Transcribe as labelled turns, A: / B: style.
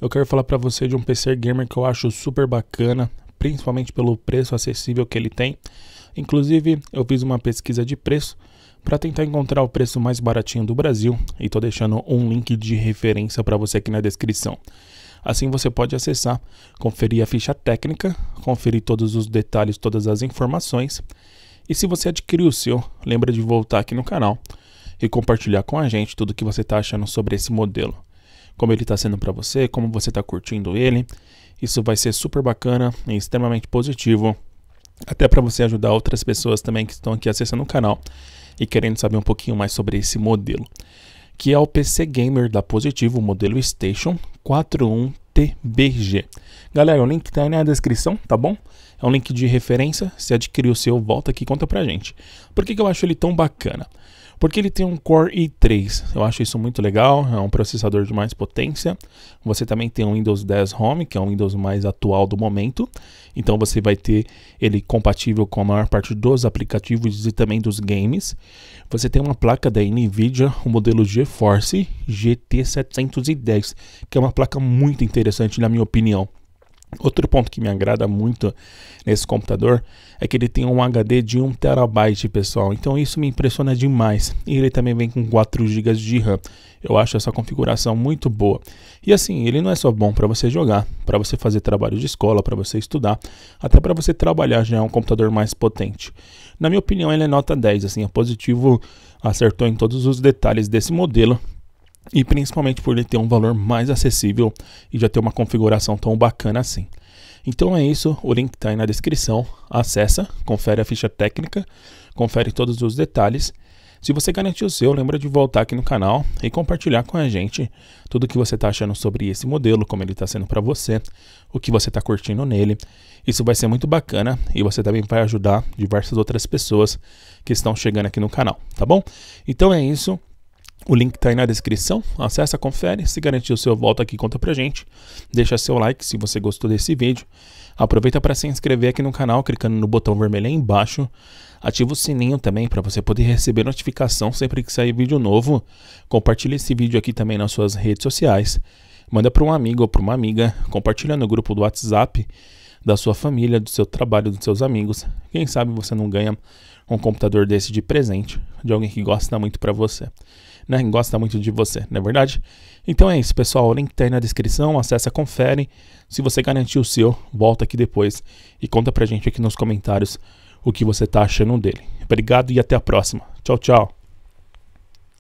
A: Eu quero falar para você de um PC gamer que eu acho super bacana, principalmente pelo preço acessível que ele tem. Inclusive, eu fiz uma pesquisa de preço para tentar encontrar o preço mais baratinho do Brasil e estou deixando um link de referência para você aqui na descrição. Assim você pode acessar, conferir a ficha técnica, conferir todos os detalhes, todas as informações. E se você adquirir o seu, lembra de voltar aqui no canal e compartilhar com a gente tudo o que você está achando sobre esse modelo como ele está sendo para você, como você está curtindo ele. Isso vai ser super bacana e extremamente positivo, até para você ajudar outras pessoas também que estão aqui acessando o canal e querendo saber um pouquinho mais sobre esse modelo, que é o PC Gamer da Positivo, modelo Station 41TBG. Galera, o link está aí na descrição, tá bom? É um link de referência, se adquirir o seu, volta aqui e conta pra gente. Por que, que eu acho ele tão bacana? Porque ele tem um Core i3, eu acho isso muito legal, é um processador de mais potência. Você também tem um Windows 10 Home, que é um Windows mais atual do momento. Então você vai ter ele compatível com a maior parte dos aplicativos e também dos games. Você tem uma placa da Nvidia, o modelo GeForce GT710, que é uma placa muito interessante na minha opinião. Outro ponto que me agrada muito nesse computador é que ele tem um HD de 1 terabyte, pessoal. Então isso me impressiona demais. E ele também vem com 4 GB de RAM. Eu acho essa configuração muito boa. E assim, ele não é só bom para você jogar, para você fazer trabalho de escola, para você estudar, até para você trabalhar já é um computador mais potente. Na minha opinião, ele é nota 10, assim, é positivo, acertou em todos os detalhes desse modelo e principalmente por ele ter um valor mais acessível e já ter uma configuração tão bacana assim. Então é isso, o link está aí na descrição, acessa, confere a ficha técnica, confere todos os detalhes. Se você garantiu o seu, lembra de voltar aqui no canal e compartilhar com a gente tudo o que você está achando sobre esse modelo, como ele está sendo para você, o que você está curtindo nele. Isso vai ser muito bacana e você também vai ajudar diversas outras pessoas que estão chegando aqui no canal, tá bom? Então é isso. O link está aí na descrição. Acesse, confere. Se garantir o seu, volta aqui e conta pra gente. Deixa seu like se você gostou desse vídeo. Aproveita para se inscrever aqui no canal clicando no botão vermelho aí embaixo. Ativa o sininho também para você poder receber notificação sempre que sair vídeo novo. Compartilhe esse vídeo aqui também nas suas redes sociais. Manda para um amigo ou para uma amiga. Compartilha no grupo do WhatsApp da sua família, do seu trabalho, dos seus amigos. Quem sabe você não ganha um computador desse de presente de alguém que gosta muito para você, né? Gosta muito de você, não é verdade? Então é isso, pessoal. Link tá aí na descrição, acessa, confere. Se você garantir o seu, volta aqui depois e conta pra gente aqui nos comentários o que você tá achando dele. Obrigado e até a próxima. Tchau, tchau.